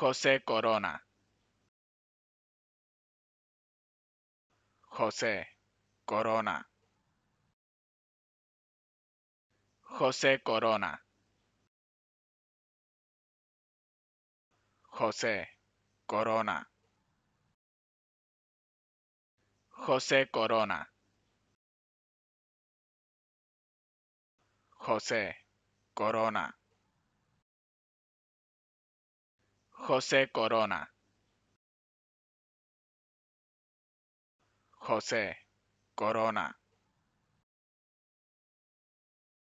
José Corona. José Corona. José Corona. José Corona. José Corona. José Corona. José Corona. José Corona.